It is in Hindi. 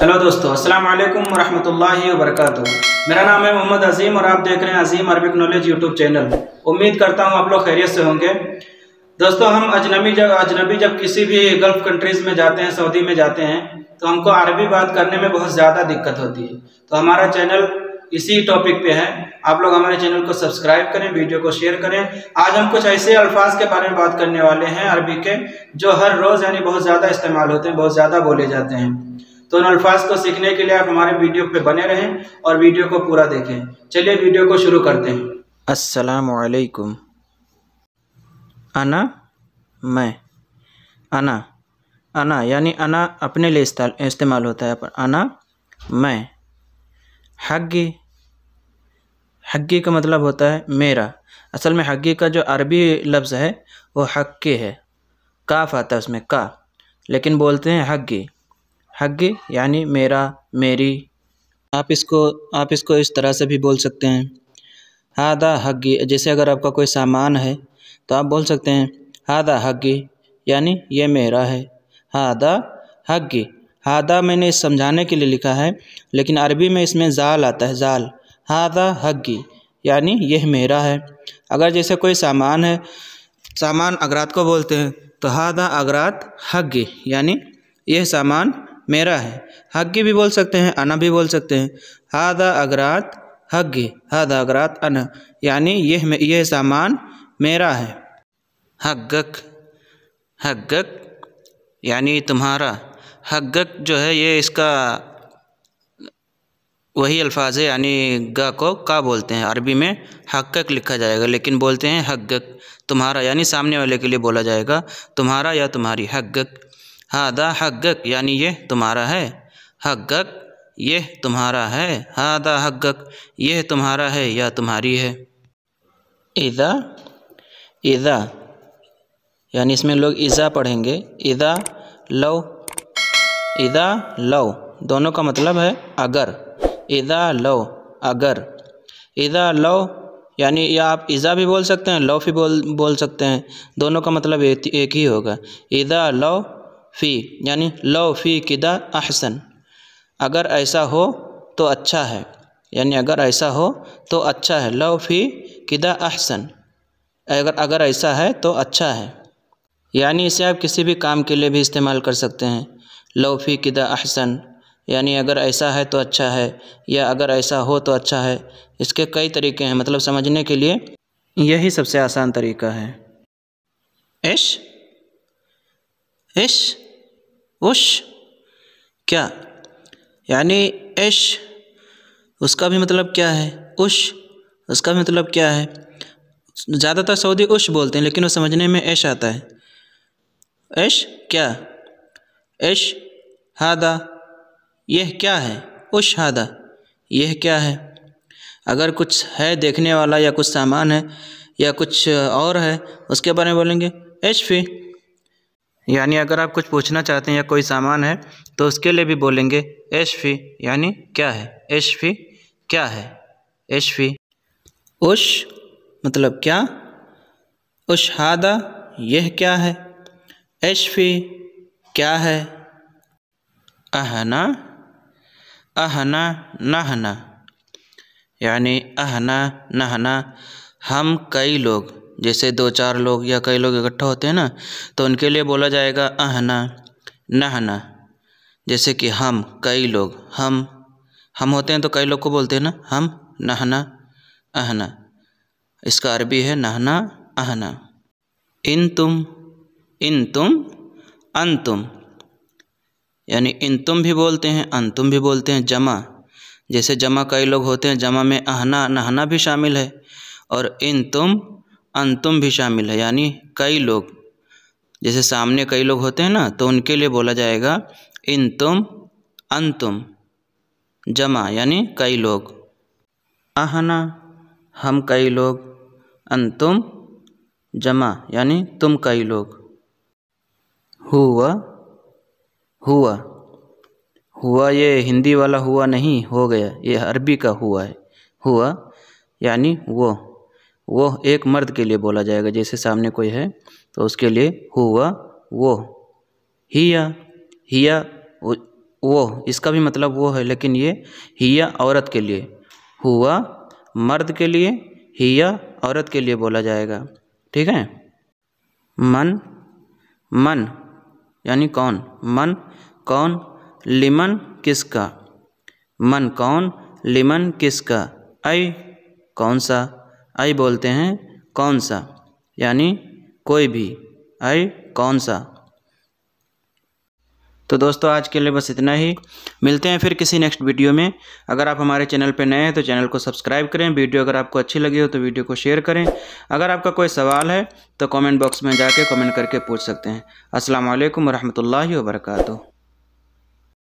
हेलो दोस्तों अस्सलाम वालेकुम रहमतुल्लाहि वरकत मेरा नाम है मोहम्मद अजीम और आप देख रहे हैं Azeem Arabic knowledge YouTube channel उम्मीद करता हूं आप लोग खैरियत से होंगे दोस्तों हम अजनबी जब अजनबी जब किसी भी गल्फ़ कंट्रीज़ में जाते हैं सऊदी में जाते हैं तो हमको अरबी बात करने में बहुत ज़्यादा दिक्कत होती है तो हमारा चैनल इसी टॉपिक पे है आप लोग हमारे चैनल को सब्सक्राइब करें वीडियो को शेयर करें आज हम कुछ ऐसे अल्फाज के बारे में बात करने वाले हैं अरबी के जो हर रोज़ यानी बहुत ज़्यादा इस्तेमाल होते हैं बहुत ज़्यादा बोले जाते हैं तो उन अल्फाज को सीखने के लिए आप हमारे वीडियो पे बने रहें और वीडियो को पूरा देखें चलिए वीडियो को शुरू करते हैं असलकुम अना मैं अना अना यानी अना अपने लिए इस्तेमाल होता है अना मैं हग्गी हग्गी का मतलब होता है मेरा असल में हग्गी का जो अरबी लफ्ज़ है वो हक्के है काफ आता है उसमें का लेकिन बोलते हैं हग्गी हग यानी मेरा मेरी आप इसको आप इसको इस तरह से भी बोल सकते हैं हादा हग्गी जैसे अगर आपका कोई सामान है तो आप बोल सकते हैं हादा हग्गी यानी ये मेरा है हादा हग्गी हादा मैंने इस समझाने के लिए लिखा है लेकिन अरबी में इसमें जाल आता है जाल हादा हग्गी यानी यह मेरा है अगर जैसे कोई सामान है सामान अगरात को बोलते हैं तो हादा अगरात हग्गी यानी यह सामान मेरा है हग्गे भी बोल सकते हैं अना भी बोल सकते हैं हादा अगरात हग्गे हादा अगरात अना यानी यह यह सामान मेरा है हग्गक हग्गक यानी तुम्हारा हग्गक जो है ये इसका वही अल्फाज है यानी ग को का बोलते हैं अरबी में हक्कक लिखा जाएगा लेकिन बोलते हैं हग्गक तुम्हारा यानी सामने वाले के लिए बोला जाएगा तुम्हारा या तुम्हारी हग्गक हादा हगक यानी यह तुम्हारा है हगक यह तुम्हारा है हादा हगक यह तुम्हारा है या तुम्हारी है इदा इदा यानी इसमें लोग इज़ा पढ़ेंगे इदा लव इदा लव दोनों का मतलब है अगर इदा लव अगर इदा लव यानी या आप इज़ा भी बोल सकते हैं लव भी बोल बोल सकते हैं दोनों का मतलब एक, ही होगा इदा लव फ़ी यानी लव फ़ी किदा अहसन अगर ऐसा हो तो अच्छा है यानी अगर ऐसा हो तो अच्छा है लव फ़ी किदा अहसन अगर अगर ऐसा है तो अच्छा है यानी इसे आप किसी भी काम के लिए भी इस्तेमाल कर सकते हैं लव फ़ी किदा अहसन यानी अगर ऐसा है तो अच्छा है या अगर ऐसा हो तो अच्छा है इसके कई तरीके हैं मतलब समझने के लिए यही सबसे आसान तरीका है एश इश उश क्या यानी इश उसका भी मतलब क्या है उश उसका भी मतलब क्या है ज़्यादातर सऊदी उश बोलते हैं लेकिन वो समझने में ऐश आता है ऐश क्या ऐश हादा यह क्या है उश हादा यह क्या है अगर कुछ है देखने वाला या कुछ सामान है या कुछ और है उसके बारे में बोलेंगे ऐश फी यानी अगर आप कुछ पूछना चाहते हैं या कोई सामान है तो उसके लिए भी बोलेंगे एश फी यानी क्या है एश फी क्या है एश फी उश मतलब क्या उश हादा यह क्या है एश फी क्या है अहना अहना नहना यानी अहना नहना हम कई लोग जैसे दो चार लोग या कई लोग इकट्ठा होते हैं ना तो उनके लिए बोला जाएगा अहना नहना जैसे कि हम कई लोग हम हम होते हैं तो कई लोग को बोलते हैं ना हम नहना अहना इसका अरबी है नहना अहना इन तुम इन तुम अन तुम यानी इन तुम भी बोलते हैं अन तुम भी बोलते हैं जमा जैसे जमा कई लोग होते हैं जमा में अहना नहना भी शामिल है और इन तुम अंतुम भी शामिल है यानी कई लोग जैसे सामने कई लोग होते हैं ना तो उनके लिए बोला जाएगा इन तुम अंतुम जमा यानी कई लोग आहना हम कई लोग अंतुम जमा यानी तुम कई लोग हुआ हुआ हुआ ये हिंदी वाला हुआ नहीं हो गया ये अरबी का हुआ है हुआ यानी वो वो एक मर्द के लिए बोला जाएगा जैसे सामने कोई है तो उसके लिए हुआ वो हिया हिया वो इसका भी मतलब वो है लेकिन ये हिया औरत के लिए हुआ मर्द के लिए हिया औरत के लिए बोला जाएगा ठीक है मन मन यानी कौन मन कौन लिमन किसका मन कौन लिमन किसका ऐ कौन सा आई बोलते हैं कौन सा यानी कोई भी आई कौन सा तो दोस्तों आज के लिए बस इतना ही मिलते हैं फिर किसी नेक्स्ट वीडियो में अगर आप हमारे चैनल पर नए हैं तो चैनल को सब्सक्राइब करें वीडियो अगर आपको अच्छी लगी हो तो वीडियो को शेयर करें अगर आपका कोई सवाल है तो कमेंट बॉक्स में जाके कमेंट करके पूछ सकते हैं अस्सलाम वालेकुम रहमतुल्लाहि